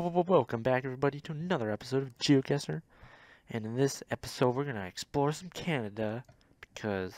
Welcome back, everybody, to another episode of Geocaster. And in this episode, we're going to explore some Canada because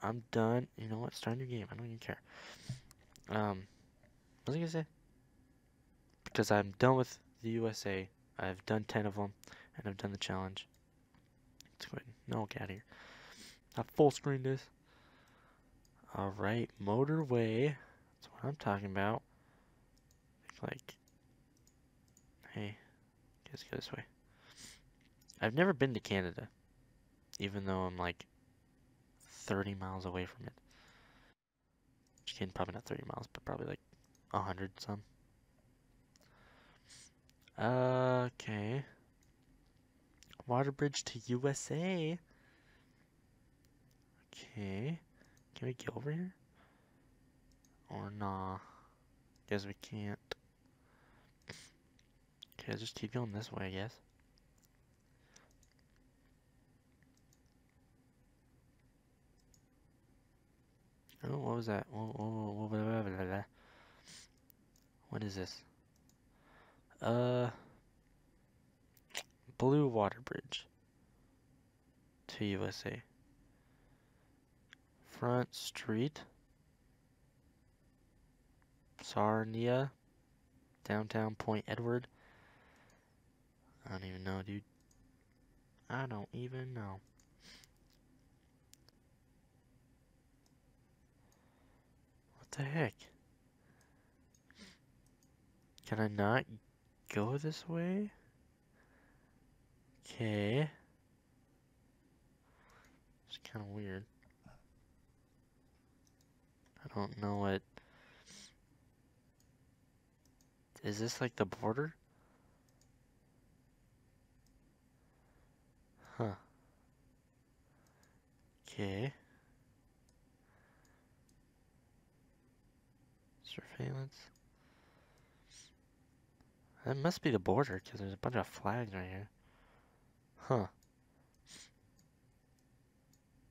I'm done. You know what? Start a new game. I don't even care. Um, what was I going to say? Because I'm done with the USA. I've done 10 of them, and I've done the challenge. Let's quit. No, get out of here. I full screen this. Alright, motorway. That's what I'm talking about. Like, Hey, let's go this way. I've never been to Canada, even though I'm like 30 miles away from it. Just kidding, probably not 30 miles, but probably like 100 some. Okay. Water bridge to USA. Okay. Can we get over here? Or nah. Guess we can't. Okay, I'll just keep going this way, I guess. Oh, what was that? What is this? Uh, Blue Water Bridge to USA. Front Street, Sarnia, downtown Point Edward, I don't even know, dude. I don't even know. What the heck? Can I not go this way? Okay. It's kind of weird. I don't know what... Is this like the border? Huh. Okay. Surveillance. That must be the border, because there's a bunch of flags right here. Huh.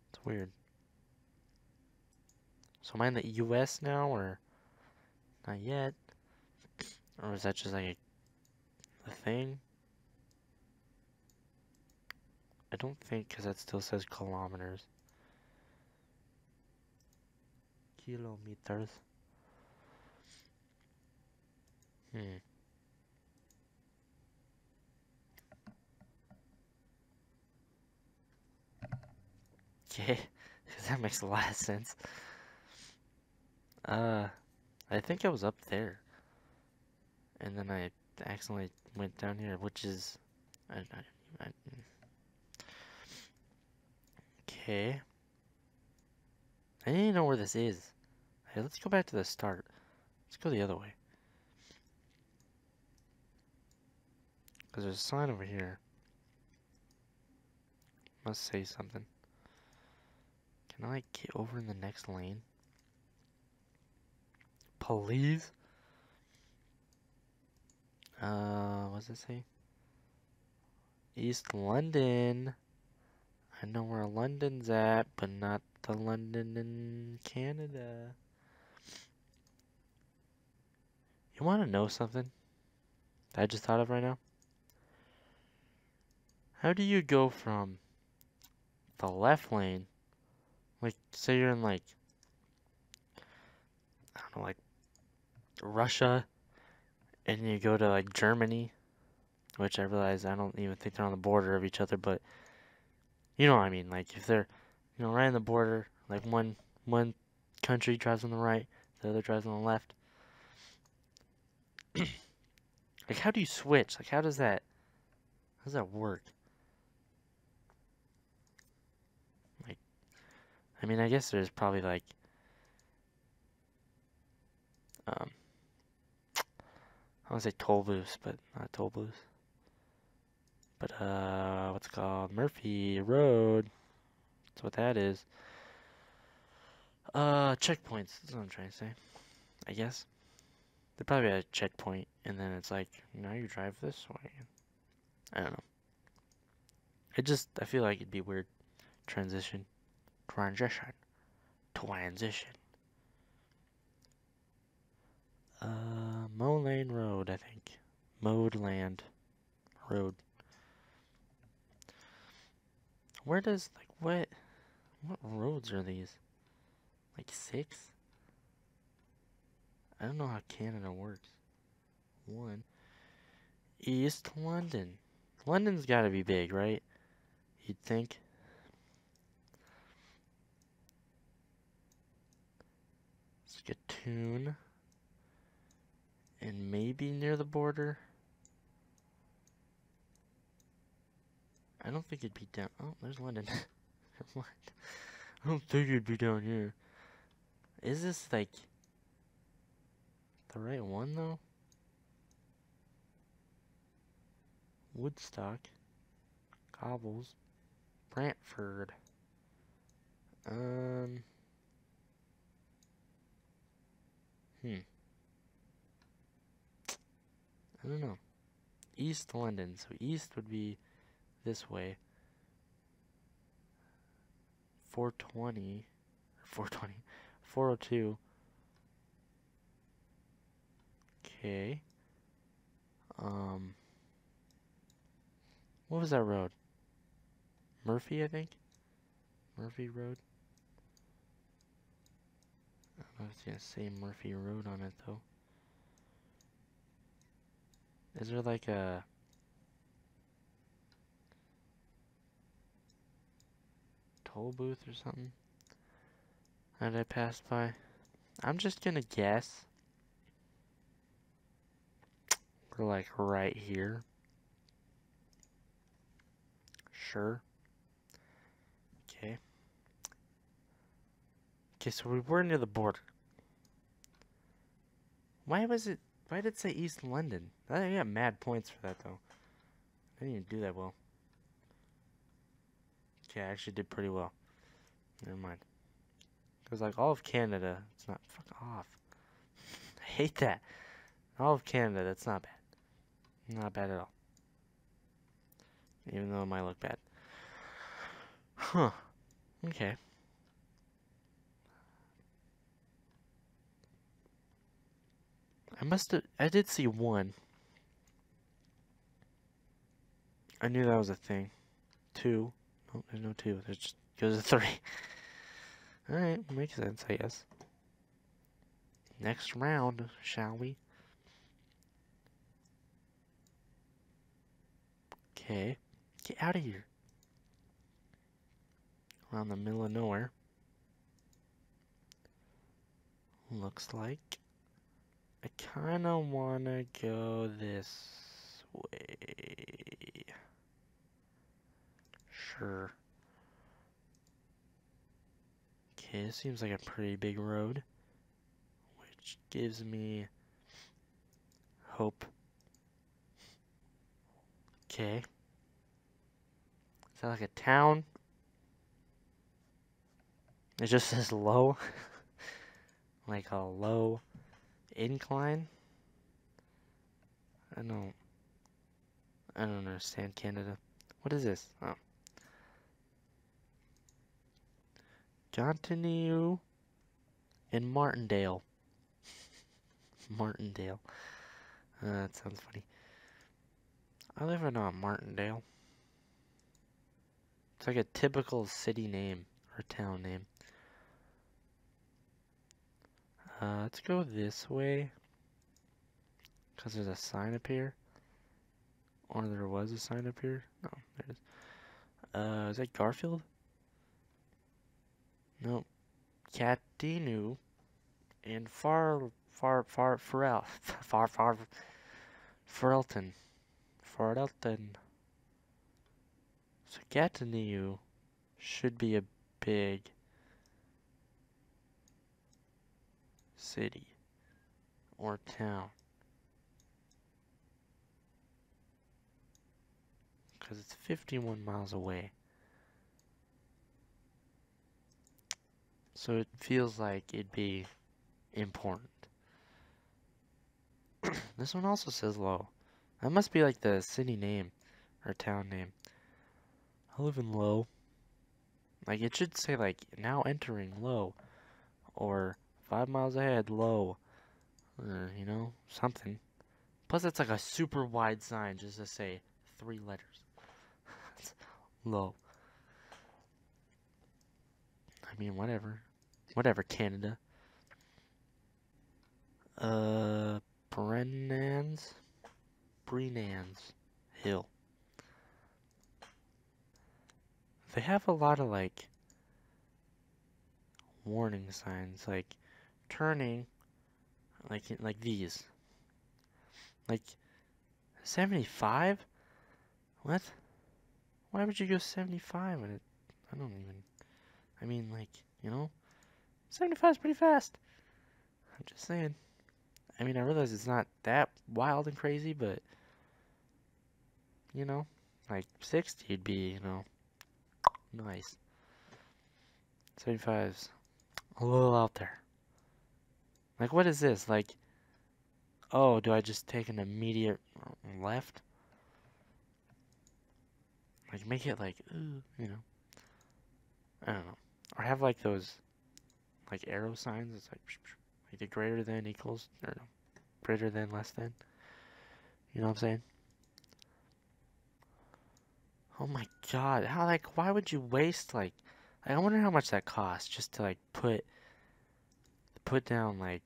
It's weird. So am I in the U.S. now, or not yet? Or is that just like a, a thing? I don't think because that still says kilometers. Kilometers. Hmm. Okay, because that makes a lot of sense. Uh, I think I was up there. And then I accidentally went down here, which is... I, I, I, Okay. I didn't know where this is. Hey, let's go back to the start. Let's go the other way. Because there's a sign over here. Must say something. Can I get over in the next lane? Please? Uh, what does it say? East London. I know where London's at, but not the London in Canada. You want to know something I just thought of right now? How do you go from the left lane, like, say you're in, like, I don't know, like, Russia, and you go to, like, Germany, which I realize I don't even think they're on the border of each other, but you know what I mean. Like if they're, you know, right on the border, like one one country drives on the right, the other drives on the left. like how do you switch? Like how does that, how does that work? Like, I mean, I guess there's probably like, um, I want to say toll booths, but not toll booths. But uh, what's called Murphy Road. That's what that is. Uh, checkpoints. That's what I'm trying to say. I guess they probably had a checkpoint, and then it's like now you drive this way. I don't know. It just I feel like it'd be weird transition, transition, transition. Uh, Mole Lane Road, I think. Mode Land Road. Where does, like, what, what roads are these? Like six? I don't know how Canada works. One. East London. London's gotta be big, right? You'd think. Skatoon. And maybe near the border. I don't think it'd be down. Oh, there's London. what? I don't think it'd be down here. Is this like the right one though? Woodstock, Cobbles, Brantford. Um. Hmm. I don't know. East London. So East would be this way. 420, 420, 402. Okay. Um, what was that road? Murphy, I think? Murphy Road? I don't know if it's gonna say Murphy Road on it, though. Is there like a toll booth or something that I passed by? I'm just gonna guess. We're like right here. Sure. Okay. Okay, so we were near the border. Why was it? Why did it say East London? I got mad points for that though. I didn't even do that well. Okay, I actually did pretty well. Never mind. Because, like, all of Canada, it's not... Fuck off. I hate that. All of Canada, that's not bad. Not bad at all. Even though it might look bad. Huh. Okay. I must have... I did see one. I knew that was a thing. Two. Oh, there's no two. There's just goes a three. Alright, makes sense, I guess. Next round, shall we? Okay. Get out of here. Around the middle of nowhere. Looks like. I kinda wanna go this way sure. Okay, it seems like a pretty big road, which gives me hope. Okay. Sounds like a town. It just says low. like a low incline. I don't I don't understand Canada. What is this? Oh. Continue and Martindale. Martindale. Uh, that sounds funny. I live in uh, Martindale. It's like a typical city name or town name. Uh, let's go this way. Because there's a sign up here. Or there was a sign up here. No, there it is. Uh, is that Garfield? No. Catinu and Far Far Far Farrell Far Far Farrelton. Farrelton. So Catinu should be a big city or town. Because it's 51 miles away. So it feels like it'd be important. this one also says Low. That must be like the city name or town name. I live in Low. Like it should say like now entering Low or five miles ahead Low. Or, you know, something. Plus it's like a super wide sign just to say three letters. Low. I mean, whatever. Whatever, Canada. Uh, Brennan's? Brennan's Hill. They have a lot of, like, warning signs, like, turning, like, like these. Like, 75? What? Why would you go 75 when it... I don't even... I mean, like, you know, 75 is pretty fast. I'm just saying. I mean, I realize it's not that wild and crazy, but, you know, like 60 would be, you know, nice. 75's a little out there. Like, what is this? Like, oh, do I just take an immediate left? Like, make it like, ooh, you know. I don't know or have like those like arrow signs. It's like like the greater than equals or no, greater than less than. You know what I'm saying? Oh my god, how like why would you waste like I wonder how much that costs just to like put put down like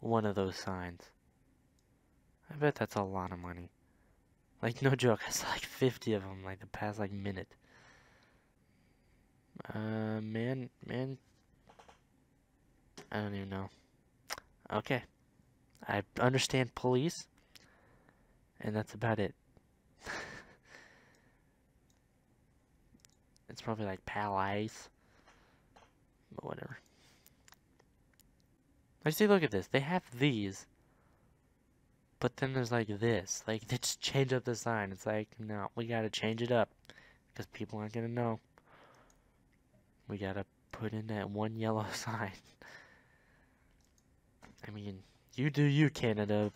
one of those signs. I bet that's a lot of money. Like no joke, I saw like 50 of them like the past like minute. Uh, man, man. I don't even know. Okay. I understand police. And that's about it. it's probably like palace. But whatever. I see, look at this. They have these. But then there's like this. Like, they just change up the sign. It's like, no, we gotta change it up. Because people aren't gonna know. We gotta put in that one yellow sign. I mean, you do you, Canada,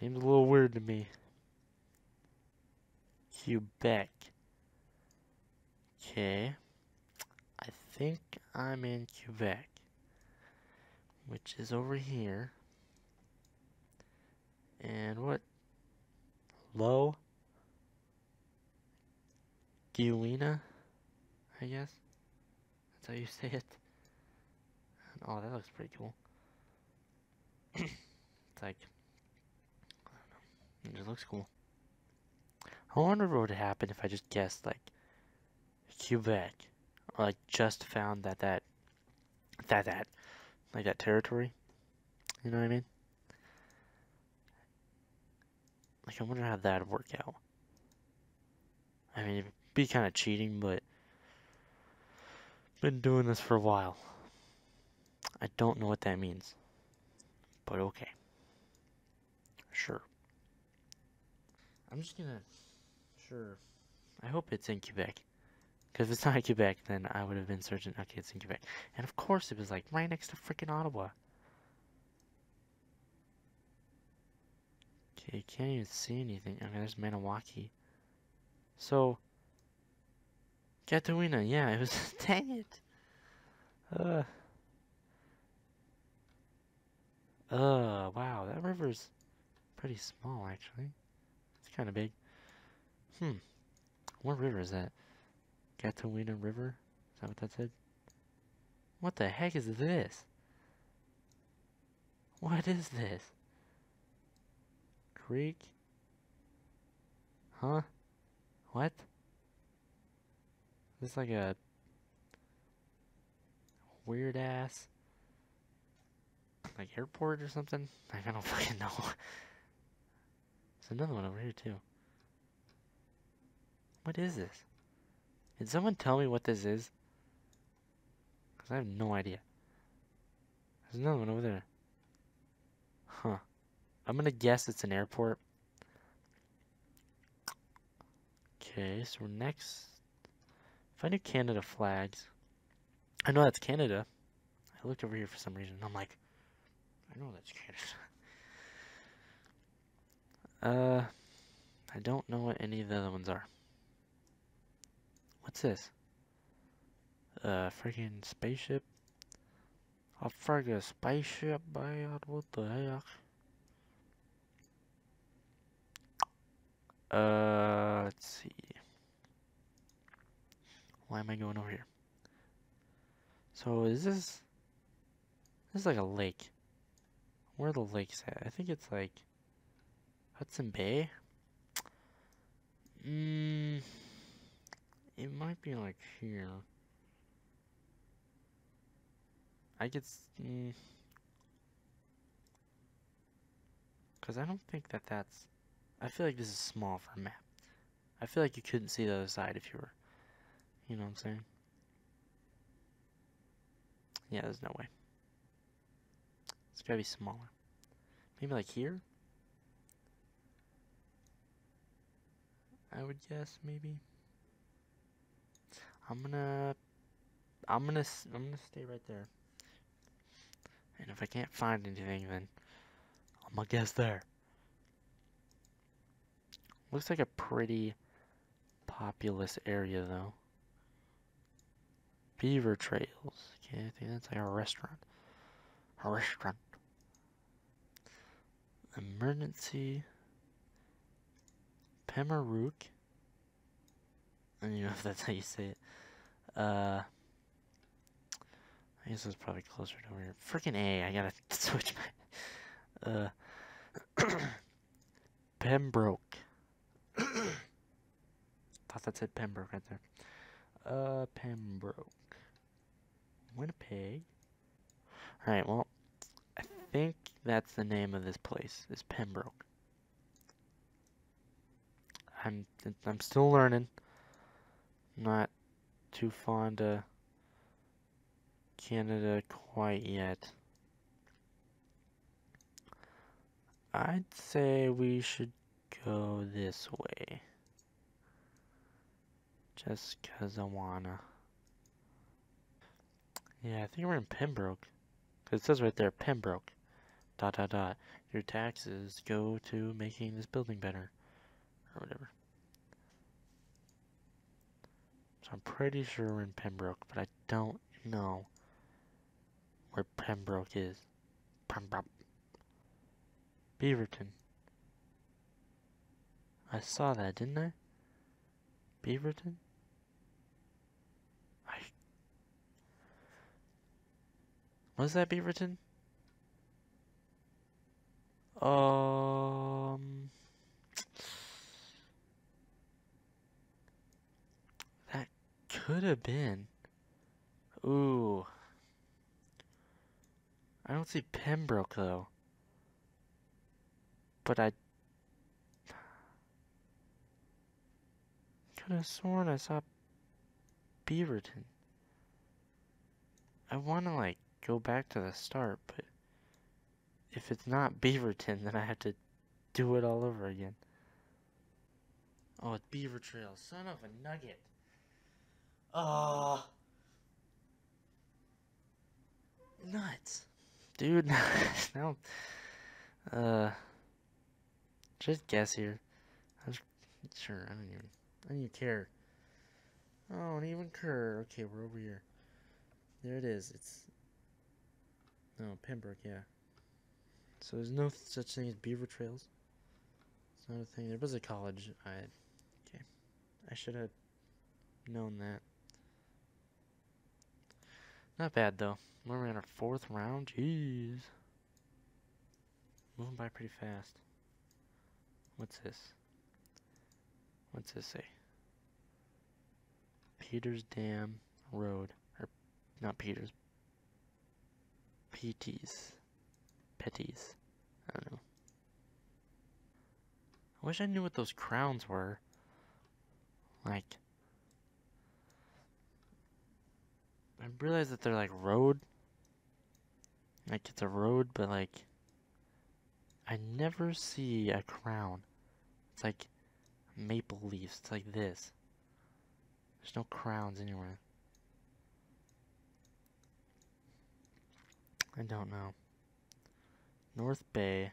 seems a little weird to me. Quebec. Okay. I think I'm in Quebec, which is over here. And what? Low? Guilina. I guess. That's how you say it. oh, that looks pretty cool. it's like, It just looks cool. I wonder what would happen if I just guessed, like, Quebec. Or, like, just found that, that, that, that, like, that territory. You know what I mean? Like, I wonder how that'd work out. I mean, it'd be kind of cheating, but been doing this for a while. I don't know what that means. But okay. Sure. I'm just gonna... Sure. I hope it's in Quebec. Because if it's not in Quebec, then I would have been searching... Okay, it's in Quebec. And of course it was like right next to freaking Ottawa. Okay, you can't even see anything. Okay, there's Maniwaki. So, Katowina, yeah, it was. Dang it! Uh. Uh, wow, that river's pretty small, actually. It's kind of big. Hmm. What river is that? Katowina River? Is that what that said? What the heck is this? What is this? Creek? Huh? What? It's like a weird ass like airport or something. I don't fucking know. There's another one over here too. What is this? Did someone tell me what this is? Cause I have no idea. There's another one over there. Huh. I'm gonna guess it's an airport. Okay, so we're next I need Canada flags, I know that's Canada. I looked over here for some reason. I'm like, I know that's Canada. uh, I don't know what any of the other ones are. What's this? Uh, freaking spaceship? A friggin' spaceship, By What the heck? Uh, let's see. Why am I going over here? So is this... This is like a lake. Where the lake's at? I think it's like... Hudson Bay? Mmm... It might be like here. I could... Mm, Because I don't think that that's... I feel like this is small for a map. I feel like you couldn't see the other side if you were you know what I'm saying? Yeah, there's no way. It's gotta be smaller. Maybe like here? I would guess, maybe. I'm gonna... I'm gonna, I'm gonna stay right there. And if I can't find anything, then I'm gonna guess there. Looks like a pretty populous area, though. Beaver Trails. Okay, I think that's like a restaurant. A restaurant. Emergency. Pemarook. I don't even know if that's how you say it. Uh, I guess it's probably closer to over here. Freaking A, I gotta switch my. Uh, Pembroke. Thought that said Pembroke right there. Uh, Pembroke. Winnipeg. Alright, well, I think that's the name of this place, is Pembroke. I'm, I'm still learning. Not too fond of Canada quite yet. I'd say we should go this way. Just cause I wanna. Yeah, I think we're in Pembroke. Cause it says right there, Pembroke. Dot dot dot. Your taxes go to making this building better. Or whatever. So I'm pretty sure we're in Pembroke, but I don't know where Pembroke is. Pembroke. Beaverton. I saw that, didn't I? Beaverton? Was that Beaverton? Um, that could have been. Ooh. I don't see Pembroke though. But I could have sworn I saw Beaverton. I want to like go back to the start, but if it's not Beaverton, then I have to do it all over again. Oh, it's Beaver Trail. Son of a nugget. Oh. Nuts. Dude, now, uh, just guess here. I'm sure, I don't even, I don't even care. Oh, I don't even care. Okay, we're over here. There it is. It's no, Pembroke, yeah. So there's no such thing as beaver trails. It's not a thing. There was a college. I, okay. I should have known that. Not bad, though. We're in our fourth round. Jeez. Moving by pretty fast. What's this? What's this say? Peters Dam Road. Or, not Peters, Petties. Petties. I don't know. I wish I knew what those crowns were. Like, I realize that they're like road. Like it's a road, but like, I never see a crown. It's like maple leaves. It's like this. There's no crowns anywhere. I don't know. North Bay.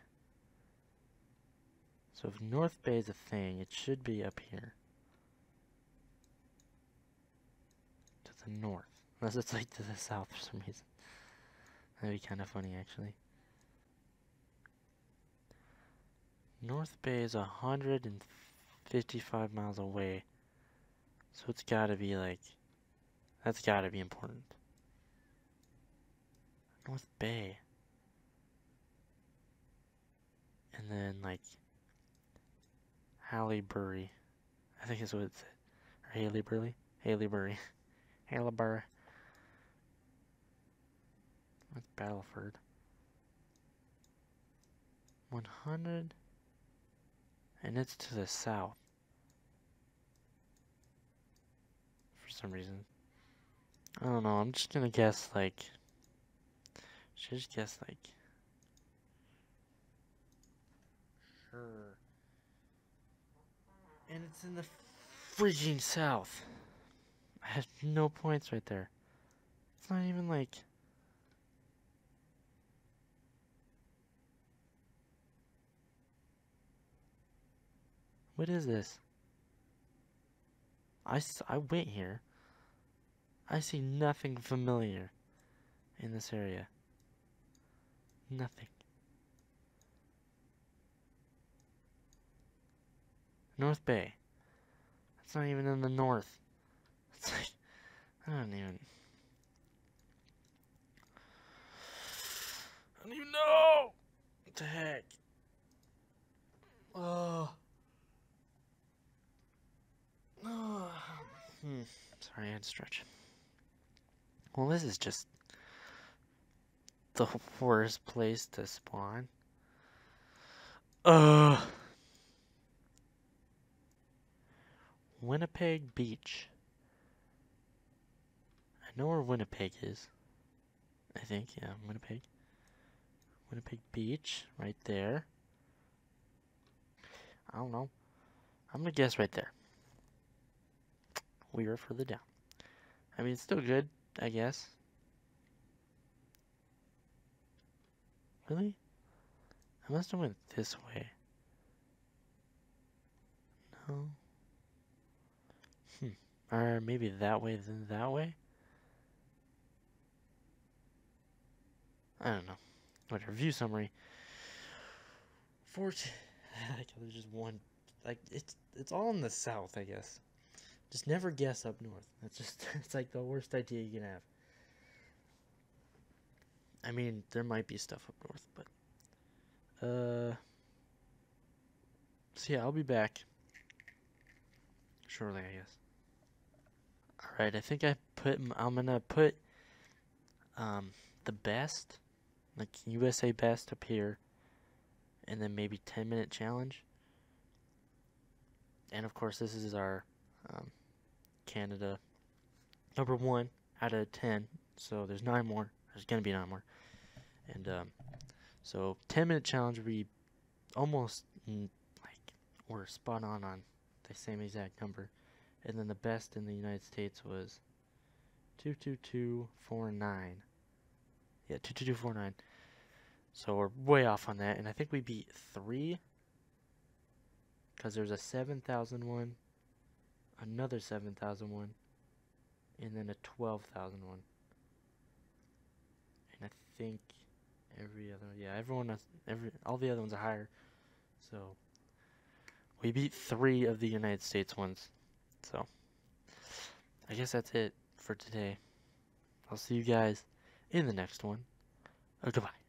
So if North Bay is a thing, it should be up here. To the north. Unless it's like to the south for some reason. That'd be kind of funny actually. North Bay is 155 miles away. So it's gotta be like... That's gotta be important. North Bay. And then, like, Hallebury. I think is what it said. Or Haleybury? Haleybury. Haleybury. That's Battleford. 100. And it's to the south. For some reason. I don't know, I'm just gonna guess, like, should just guess like. Sure. And it's in the freaking south. I have no points right there. It's not even like. What is this? I, I went here. I see nothing familiar in this area. Nothing. North Bay. That's not even in the north. Like, I don't even... I don't even know! What the heck? Oh. oh. Hmm. Sorry, I had to stretch. Well, this is just the worst place to spawn. Ugh. Winnipeg Beach. I know where Winnipeg is. I think, yeah, Winnipeg. Winnipeg Beach, right there. I don't know. I'm gonna guess right there. We are further down. I mean, it's still good, I guess. Really? I must have went this way. No. Hmm. Or maybe that way, then that way? I don't know. What review summary. Fort. There's just one. Like it's it's all in the south, I guess. Just never guess up north. That's just it's like the worst idea you can have. I mean, there might be stuff up north, but. Uh. So yeah, I'll be back. Shortly, I guess. Alright, I think I put. I'm gonna put. Um, the best. Like USA best up here. And then maybe 10 minute challenge. And of course, this is our. Um, Canada number one out of 10. So there's nine more. There's gonna be nine more. And um, so 10 minute challenge we almost mm, like were spot on on the same exact number. And then the best in the United States was 22249. Yeah, 22249. So we're way off on that. And I think we beat three. Because there's a 7,000 one, another 7,000 one, and then a 12,000 one think every other yeah everyone has, every all the other ones are higher. So we beat three of the United States ones. So I guess that's it for today. I'll see you guys in the next one. goodbye.